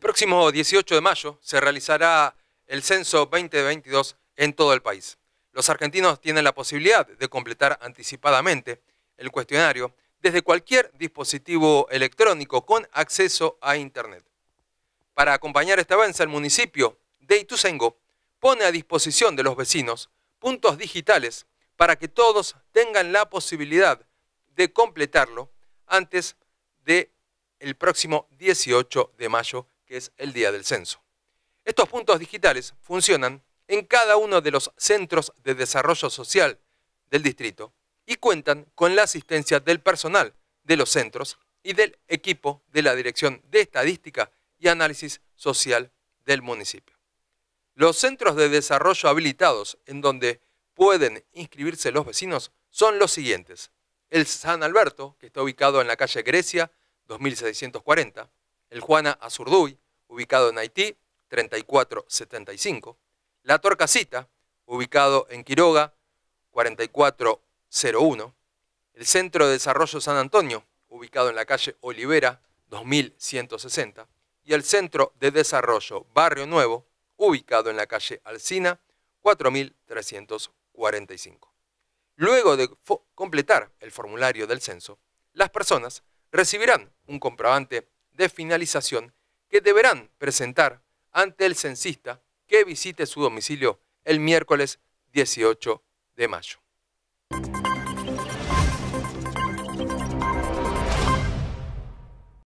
El próximo 18 de mayo se realizará el censo 2022 en todo el país. Los argentinos tienen la posibilidad de completar anticipadamente el cuestionario desde cualquier dispositivo electrónico con acceso a Internet. Para acompañar esta avanza, el municipio de Ituzaingó pone a disposición de los vecinos puntos digitales para que todos tengan la posibilidad de completarlo antes del el próximo 18 de mayo, que es el día del censo. Estos puntos digitales funcionan en cada uno de los centros de desarrollo social del distrito y cuentan con la asistencia del personal de los centros y del equipo de la Dirección de Estadística y Análisis Social del municipio. Los centros de desarrollo habilitados en donde pueden inscribirse los vecinos son los siguientes. El San Alberto, que está ubicado en la calle Grecia, 2640. El Juana Azurduy, ubicado en Haití, 3475. La Torcasita, ubicado en Quiroga, 4401. El Centro de Desarrollo San Antonio, ubicado en la calle Olivera, 2160. Y el Centro de Desarrollo Barrio Nuevo, ubicado en la calle Alcina, 4345. Luego de completar el formulario del censo, las personas recibirán un comprobante de finalización que deberán presentar ante el censista que visite su domicilio el miércoles 18 de mayo.